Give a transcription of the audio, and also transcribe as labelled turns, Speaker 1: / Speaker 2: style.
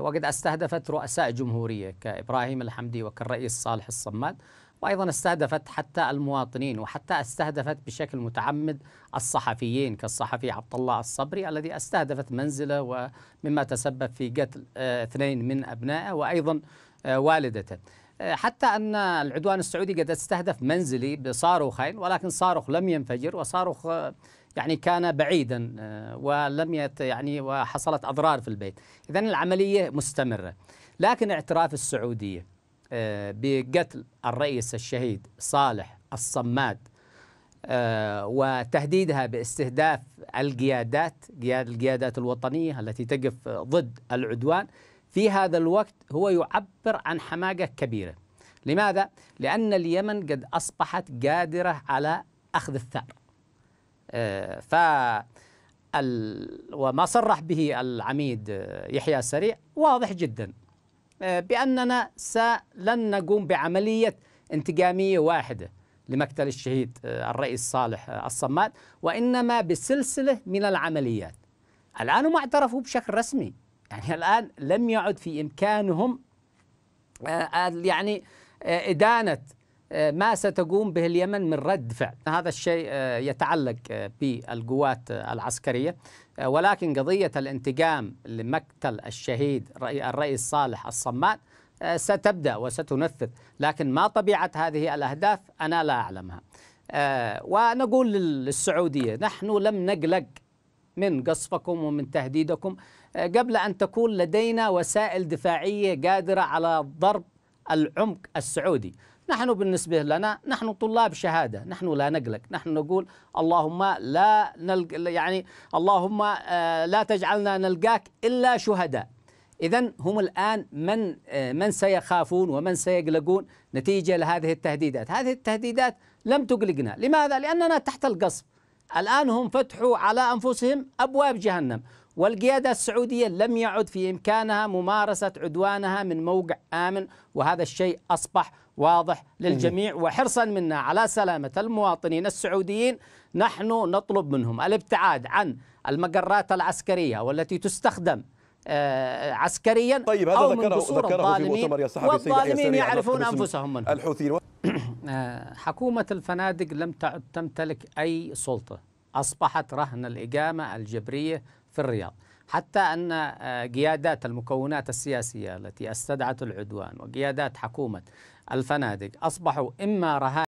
Speaker 1: وقد استهدفت رؤساء جمهورية كإبراهيم الحمدي وكالرئيس صالح الصماد وأيضا استهدفت حتى المواطنين وحتى استهدفت بشكل متعمد الصحفيين كالصحفي عبد الله الصبري الذي استهدفت منزله ومما تسبب في قتل آه، اثنين من أبنائه وأيضا آه، والدته آه، حتى أن العدوان السعودي قد استهدف منزلي بصاروخين ولكن صاروخ لم ينفجر وصاروخ يعني كان بعيدا آه، ولم يت يعني وحصلت أضرار في البيت إذا العملية مستمرة لكن اعتراف السعودية آه، بقتل الرئيس الشهيد صالح الصماد آه، وتهديدها باستهداف القيادات القيادات الوطنية التي تقف ضد العدوان في هذا الوقت هو يعبر عن حماقة كبيرة لماذا؟ لأن اليمن قد أصبحت قادرة على أخذ الثأر آه، ف وما صرح به العميد آه، يحيى السريع واضح جدا آه، بأننا لن نقوم بعملية انتقامية واحدة لمقتل الشهيد الرئيس صالح الصمات وإنما بسلسلة من العمليات الآن هم اعترفوا بشكل رسمي يعني الآن لم يعد في إمكانهم يعني إدانة آه، ما ستقوم به اليمن من رد فعل هذا الشيء آه، يتعلق آه، بالقوات العسكرية ولكن قضية الانتقام لمقتل الشهيد الرئيس صالح الصمان ستبدأ وستنفذ لكن ما طبيعة هذه الأهداف أنا لا أعلمها ونقول للسعودية نحن لم نقلق من قصفكم ومن تهديدكم قبل أن تكون لدينا وسائل دفاعية قادرة على ضرب العمق السعودي نحن بالنسبة لنا نحن طلاب شهادة نحن لا نقلق نحن نقول اللهم لا نلق يعني اللهم آه، لا تجعلنا نلقاك إلا شهداء إذا هم الآن من آه، من سيخافون ومن سيقلقون نتيجة لهذه التهديدات هذه التهديدات لم تقلقنا لماذا؟ لأننا تحت القصف الآن هم فتحوا على أنفسهم أبواب جهنم والقيادة السعودية لم يعد في إمكانها ممارسة عدوانها من موقع آمن وهذا الشيء أصبح واضح للجميع وحرصا منا على سلامة المواطنين السعوديين نحن نطلب منهم الابتعاد عن المقرات العسكرية والتي تستخدم آه، عسكريا طيب هذا أو ذكره, من ذكره في مؤتمر يا صحفي والظالمين يعرفون أنفسهم منهم الحوثيين آه، حكومة الفنادق لم تعد تمتلك أي سلطة أصبحت رهن الإجامة الجبرية في الرياض حتى أن آه، قيادات المكونات السياسية التي استدعت العدوان وقيادات حكومة الفنادق أصبحوا إما رهان